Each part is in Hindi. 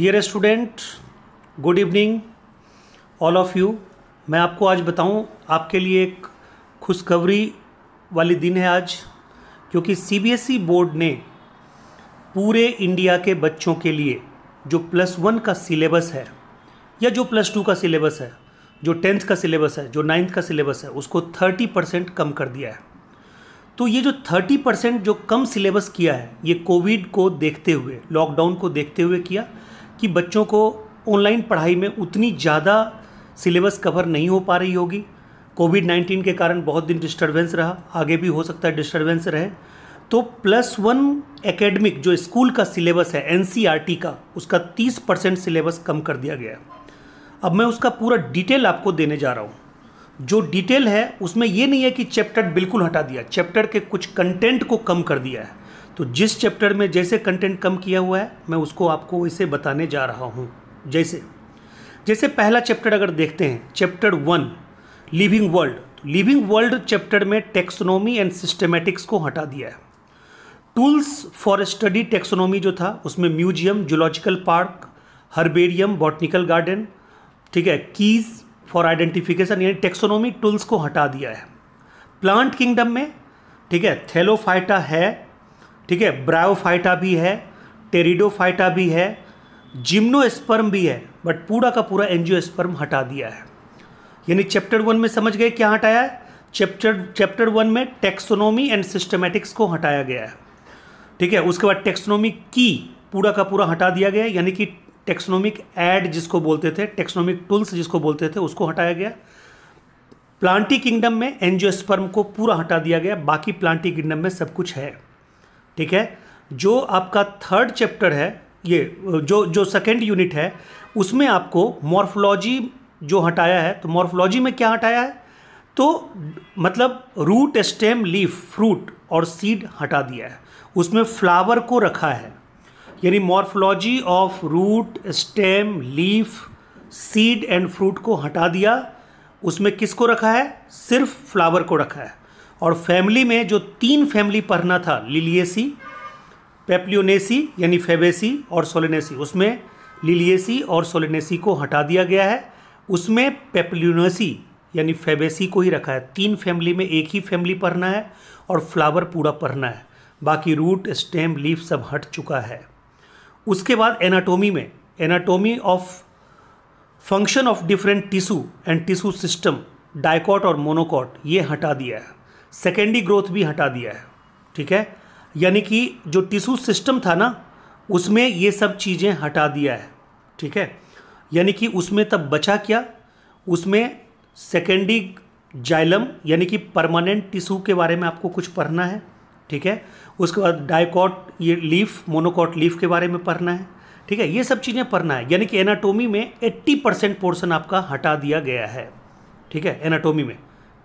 dear student good evening all of you मैं आपको आज बताऊं आपके लिए एक खुशखबरी वाली दिन है आज क्योंकि सीबीएसई e बोर्ड ने पूरे इंडिया के बच्चों के लिए जो प्लस वन का सिलेबस है या जो प्लस टू का सिलेबस है जो टेंथ का सिलेबस है जो नाइन्थ का सिलेबस है उसको थर्टी परसेंट कम कर दिया है तो ये जो थर्टी परसेंट जो कम सिलेबस किया है ये कोविड को देखते हुए लॉकडाउन को देखते हुए किया कि बच्चों को ऑनलाइन पढ़ाई में उतनी ज़्यादा सिलेबस कवर नहीं हो पा रही होगी कोविड नाइन्टीन के कारण बहुत दिन डिस्टर्बेंस रहा आगे भी हो सकता है डिस्टर्बेंस रहे तो प्लस वन एकेडमिक जो स्कूल का सिलेबस है एन e का उसका 30 परसेंट सिलेबस कम कर दिया गया अब मैं उसका पूरा डिटेल आपको देने जा रहा हूँ जो डिटेल है उसमें ये नहीं है कि चैप्टर बिल्कुल हटा दिया चैप्टर के कुछ कंटेंट को कम कर दिया है तो जिस चैप्टर में जैसे कंटेंट कम किया हुआ है मैं उसको आपको इसे बताने जा रहा हूँ जैसे जैसे पहला चैप्टर अगर देखते हैं chapter one living world living world chapter में टेक्सोनॉमी एंड सिस्टमेटिक्स को हटा दिया है टूल्स फॉर स्टडी टेक्सोनॉमी जो था उसमें museum zoological park herbarium botanical garden ठीक है कीज फॉर आइडेंटिफिकेशन यानी टेक्सोनॉमी टूल्स को हटा दिया है प्लांट किंगडम में ठीक है थेलोफाइटा है ठीक है ब्रायोफाइटा भी है टेरिडोफाइटा भी है जिम्नोस्पर्म भी है बट पूरा का पूरा एनजियोस्पर्म हटा दिया है यानी चैप्टर वन में समझ गए क्या हटाया है चैप्टर चैप्टर वन में टेक्सोनोमी एंड सिस्टमेटिक्स को हटाया गया है ठीक है उसके बाद टेक्सोनोमी की पूरा का पूरा हटा दिया गया यानी कि टेक्सोनोमिक एड जिसको बोलते थे टेक्सोनोमिक टूल्स जिसको बोलते थे उसको हटाया गया प्लांटी किंगडम में एनजियोस्पर्म को पूरा हटा दिया गया बाकी प्लांटी किंगडम में सब कुछ है ठीक है जो आपका थर्ड चैप्टर है ये जो जो सेकेंड यूनिट है उसमें आपको मॉर्फोलॉजी जो हटाया है तो मॉर्फोलॉजी में क्या हटाया है तो मतलब रूट स्टेम लीफ फ्रूट और सीड हटा दिया है उसमें फ्लावर को रखा है यानी morphology of root stem leaf seed and fruit को हटा दिया उसमें किसको रखा है सिर्फ फ्लावर को रखा है और फैमिली में जो तीन फैमिली पढ़ना था लिलियसी पेप्लियोनेसी यानी फेबेसी और सोलेनेसी उसमें लिलियसी और सोलेनेसी को हटा दिया गया है उसमें पेप्लियोनेसी यानी फेबेसी को ही रखा है तीन फैमिली में एक ही फैमिली पढ़ना है और फ्लावर पूरा पढ़ना है बाकी रूट स्टेम लीफ सब हट चुका है उसके बाद एनाटोमी में anatomy of function of different tissue and tissue system dicot और मोनोकॉट ये हटा दिया है सेकेंडरी ग्रोथ भी हटा दिया है ठीक है यानी कि जो टिश्यू सिस्टम था ना उसमें ये सब चीज़ें हटा दिया है ठीक है यानी कि उसमें तब बचा क्या उसमें सेकेंडरी जाइलम यानी कि परमानेंट टिश्यू के बारे में आपको कुछ पढ़ना है ठीक है उसके बाद डायकॉट ये लीफ मोनोकॉट लीफ के बारे में पढ़ना है ठीक है ये सब चीज़ें पढ़ना है यानी कि एनाटोमी में 80 परसेंट पोर्सन आपका हटा दिया गया है ठीक है एनाटोमी में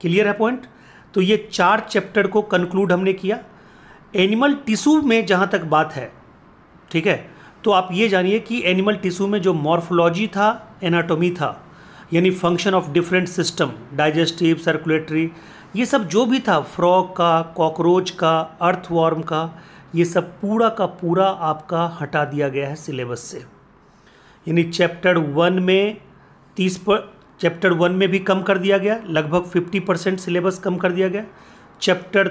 क्लियर है पॉइंट तो ये चार चैप्टर को कंक्लूड हमने किया एनिमल टिश्यू में जहाँ तक बात है ठीक है तो आप ये जानिए कि एनिमल टिश्यू में जो मॉर्फोलॉजी था एनाटोमी था यानी function of different system digestive circulatory ये सब जो भी था फ्रॉग का कॉकरोच का अर्थवॉर्म का ये सब पूरा का पूरा आपका हटा दिया गया है सिलेबस से यानी चैप्टर वन में तीस पर चैप्टर वन में भी कम कर दिया गया लगभग फिफ्टी परसेंट सिलेबस कम कर दिया गया चैप्टर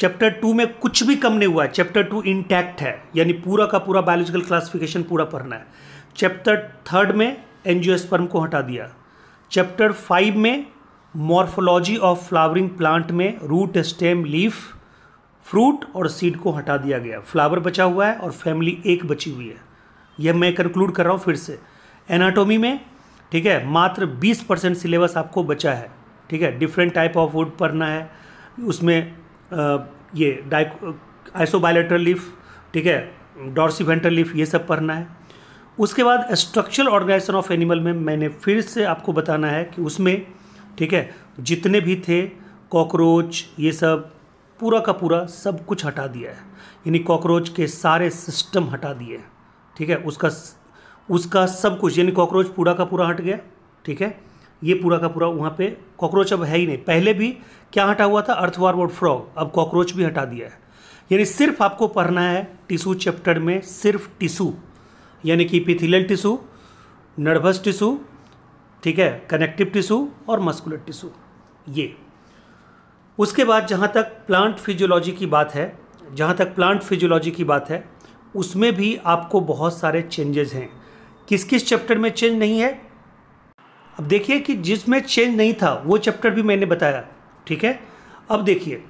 चैप्टर टू में कुछ भी कम नहीं हुआ है चैप्टर टू इंटैक्ट है यानी पूरा का पूरा बायोलॉजिकल क्लासिफिकेशन पूरा पढ़ना है चैप्टर थर्ड में एनजियोस्पर्म को हटा दिया चैप्टर फाइव में मॉर्फोलॉजी ऑफ फ्लावरिंग प्लांट में रूट स्टेम लीफ फ्रूट और सीड को हटा दिया गया फ्लावर बचा हुआ है और फैमिली एक बची हुई है यह मैं कंक्लूड कर रहा हूँ फिर से एनाटोमी में ठीक है मात्र 20 परसेंट सिलेबस आपको बचा है ठीक है डिफरेंट टाइप ऑफ वुड पढ़ना है उसमें आ, ये डाइप आइसोबायोलेटर लीफ ठीक है डॉर्सी वेंटर लीफ ये सब पढ़ना है उसके बाद स्ट्रक्चरल ऑर्गेनाइजेशन ऑफ एनिमल में मैंने फिर से आपको बताना है कि उसमें ठीक है जितने भी थे कॉकरोच ये सब पूरा का पूरा सब कुछ हटा दिया है यानी कॉकरोच के सारे सिस्टम हटा दिए ठीक है उसका उसका सब कुछ यानी कॉकरोच पूरा का पूरा हट गया ठीक है ये पूरा का पूरा वहाँ पे कॉकरोच अब है ही नहीं पहले भी क्या हटा हुआ था अर्थवार्म फ्रॉग अब कॉकरोच भी हटा दिया है यानी सिर्फ आपको पढ़ना है टिशू चैप्टर में सिर्फ टिशू यानी कि पिथिलियल टिशू नर्वस टिशू ठीक है कनेक्टिव टिशू और मस्कुलर टिशू ये उसके बाद जहाँ तक प्लांट फिजियोलॉजी की बात है जहाँ तक प्लांट फिजियोलॉजी की बात है उसमें भी आपको बहुत सारे चेंजेस हैं किस किस चैप्टर में चेंज नहीं है अब देखिए कि जिसमें चेंज नहीं था वो चैप्टर भी मैंने बताया ठीक है अब देखिए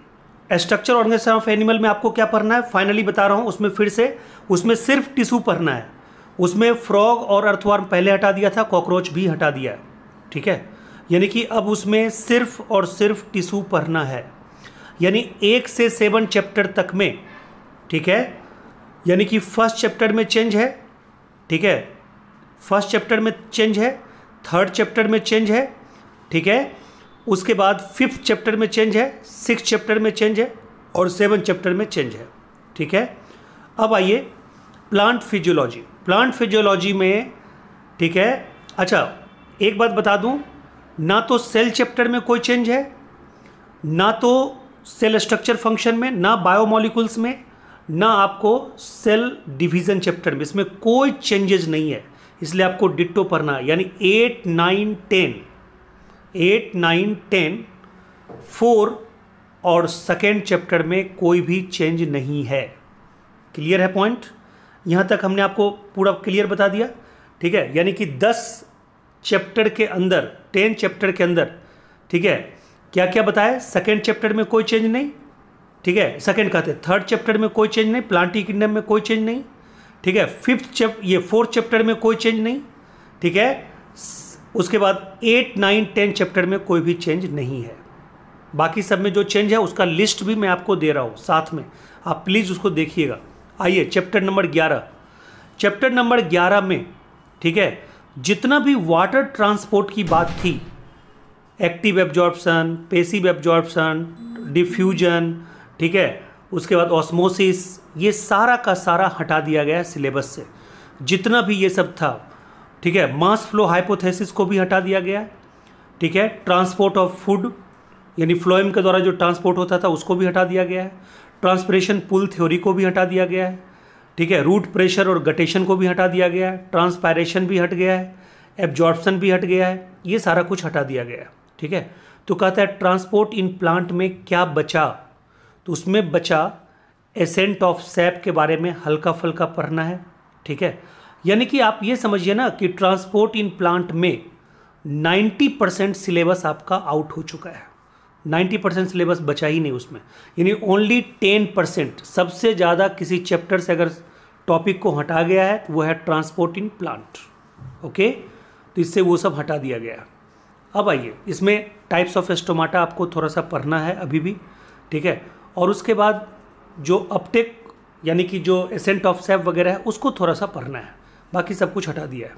स्ट्रक्चर ऑर्गेनाइजेशन ऑफ एनिमल में आपको क्या पढ़ना है फाइनली बता रहा हूँ उसमें फिर से उसमें सिर्फ टिशू पढ़ना है उसमें फ्रॉग और अर्थवार पहले हटा दिया था कॉकरोच भी हटा दिया है ठीक है यानी कि अब उसमें सिर्फ और सिर्फ टिशू पढ़ना है यानी एक से सेवन चैप्टर तक में ठीक है यानी कि फर्स्ट चैप्टर में चेंज है ठीक है फर्स्ट चैप्टर में चेंज है थर्ड चैप्टर में चेंज है ठीक है उसके बाद फिफ्थ चैप्टर में चेंज है सिक्स चैप्टर में चेंज है और सेवन चैप्टर में चेंज है ठीक है अब आइए प्लांट फिजियोलॉजी प्लांट फिजियोलॉजी में ठीक है अच्छा एक बात बता दूं ना तो सेल चैप्टर में कोई चेंज है ना तो सेल स्ट्रक्चर फंक्शन में ना बायोमोलिकुल्स में ना आपको सेल डिवीज़न चैप्टर में इसमें कोई चेंजेज नहीं है इसलिए आपको डिट्टो पढ़ना है यानी eight nine ten eight nine ten four और सेकेंड चैप्टर में कोई भी चेंज नहीं है क्लियर है पॉइंट यहाँ तक हमने आपको पूरा क्लियर बता दिया ठीक है यानी कि दस चैप्टर के अंदर टेन चैप्टर के अंदर ठीक है क्या क्या बताया सेकेंड चैप्टर में कोई चेंज नहीं ठीक है सेकेंड कहते थर्ड चैप्टर में कोई चेंज नहीं प्लांटी किंगडम में कोई चेंज नहीं ठीक है फिफ्थ चैप ये फोर्थ चैप्टर में कोई चेंज नहीं ठीक है उसके बाद एट नाइन टेन चैप्टर में कोई भी चेंज नहीं है बाकी सब में जो चेंज है उसका लिस्ट भी मैं आपको दे रहा हूँ साथ में आप प्लीज़ उसको देखिएगा आइए चैप्टर नंबर ग्यारह चैप्टर नंबर ग्यारह में ठीक है जितना भी वाटर ट्रांसपोर्ट की बात थी active absorption passive absorption diffusion ठीक है उसके बाद ऑस्मोसिस ये सारा का सारा हटा दिया गया है सिलेबस से जितना भी ये सब था ठीक है मास फ्लो हाइपोथेसिस को भी हटा दिया गया है ठीक है ट्रांसपोर्ट ऑफ फूड यानी फ्लोएम के द्वारा जो ट्रांसपोर्ट होता था उसको भी हटा दिया गया है ट्रांसपरेशन पुल थ्योरी को भी हटा दिया गया है ठीक है रूट प्रेशर और गटेशन को भी हटा दिया गया है ट्रांसपायरेशन भी हट गया है एब्जॉर्बसन भी हट गया है ये सारा कुछ हटा दिया गया है ठीक है तो कहता है ट्रांसपोर्ट इन प्लांट में क्या बचा तो उसमें बचा एसेंट ऑफ सैप के बारे में हल्का फुल्का पढ़ना है ठीक है यानी कि आप ये समझिए ना कि ट्रांसपोर्ट इन प्लांट में 90 परसेंट सिलेबस आपका आउट हो चुका है 90 परसेंट सिलेबस बचा ही नहीं उसमें यानी ओनली 10 परसेंट सबसे ज़्यादा किसी चैप्टर से अगर टॉपिक को हटा गया है तो वो है ट्रांसपोर्ट इन प्लांट ओके तो इससे वो सब हटा दिया गया अब आइए इसमें टाइप्स ऑफ एस्टोमाटा आपको थोड़ा सा पढ़ना है अभी भी ठीक है और उसके बाद जो अपटेक यानी कि जो एसेंट ऑफ सेफ वगैरह है उसको थोड़ा सा पढ़ना है बाकी सब कुछ हटा दिया है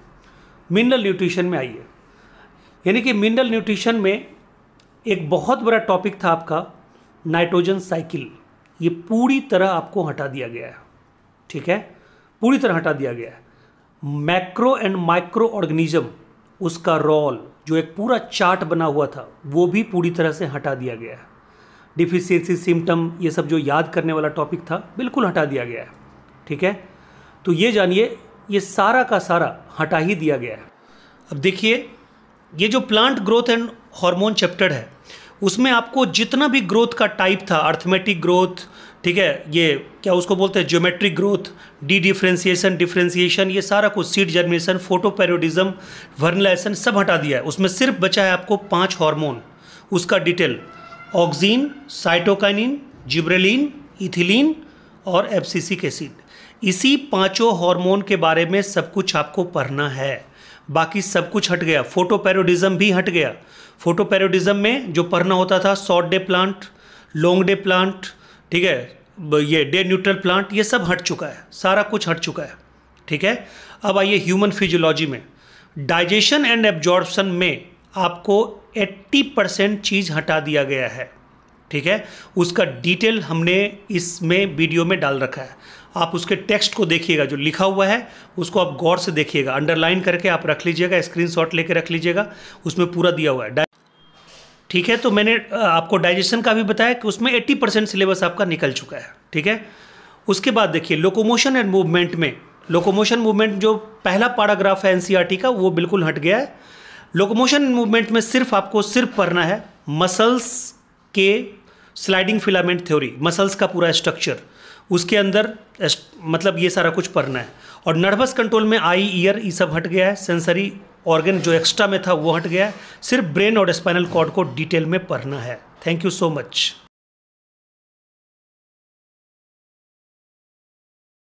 मिनरल न्यूट्रिशन में आइए यानी कि मिनरल न्यूट्रिशन में एक बहुत बड़ा टॉपिक था आपका नाइट्रोजन साइकिल ये पूरी तरह आपको हटा दिया गया है ठीक है पूरी तरह हटा दिया गया है मैक्रो एंड माइक्रो ऑर्गेनिज्म उसका रोल जो एक पूरा चार्ट बना हुआ था वो भी पूरी तरह से हटा दिया गया है डिफिशियंसी सिम्टम ये सब जो याद करने वाला टॉपिक था बिल्कुल हटा दिया गया है ठीक है तो ये जानिए ये सारा का सारा हटा ही दिया गया है अब देखिए ये जो plant growth and hormone chapter है उसमें आपको जितना भी ग्रोथ का टाइप था अर्थमेटिक ग्रोथ ठीक है ये क्या उसको बोलते हैं geometric growth D differentiation differentiation ये सारा कुछ सीड जर्मिनेशन फोटोपेरोडिज्म वर्नलाइसन सब हटा दिया है उसमें सिर्फ बचा है आपको पाँच हार्मोन उसका detail auxin cytokinin gibberellin ethylene और एब्सिसिक एसिड इसी पांचों हार्मोन के बारे में सब कुछ आपको पढ़ना है बाकी सब कुछ हट गया फोटोपेरोडिज्म भी हट गया फोटोपैरोडिज्म में जो पढ़ना होता था short day plant long day plant ठीक है ये डे न्यूट्रल प्लांट ये सब हट चुका है सारा कुछ हट चुका है ठीक है अब आइए ह्यूमन फिजियोलॉजी में डाइजेशन एंड एब्जॉर्बसन में आपको एट्टी परसेंट चीज़ हटा दिया गया है ठीक है उसका डिटेल हमने इसमें वीडियो में डाल रखा है आप उसके टेक्स्ट को देखिएगा जो लिखा हुआ है उसको आप गौर से देखिएगा अंडरलाइन करके आप रख लीजिएगा स्क्रीनशॉट लेके रख लीजिएगा उसमें पूरा दिया हुआ है ठीक है तो मैंने आपको डाइजेशन का भी बताया कि उसमें 80 परसेंट सिलेबस आपका निकल चुका है ठीक है उसके बाद देखिए लोकोमोशन एंड मूवमेंट में लोकोमोशन मूवमेंट जो पहला पैराग्राफ है एनसीईआरटी का वो बिल्कुल हट गया है लोकोमोशन मूवमेंट में सिर्फ आपको सिर्फ पढ़ना है मसल्स के स्लाइडिंग फिलामेंट थ्योरी मसल्स का पूरा स्ट्रक्चर उसके अंदर मतलब ये सारा कुछ पढ़ना है और नर्वस कंट्रोल में आई ईयर ये सब हट गया है सेंसरी ऑर्गन जो एक्स्ट्रा में था वो हट गया है सिर्फ ब्रेन और स्पाइनल कॉर्ड को डिटेल में पढ़ना है थैंक यू सो मच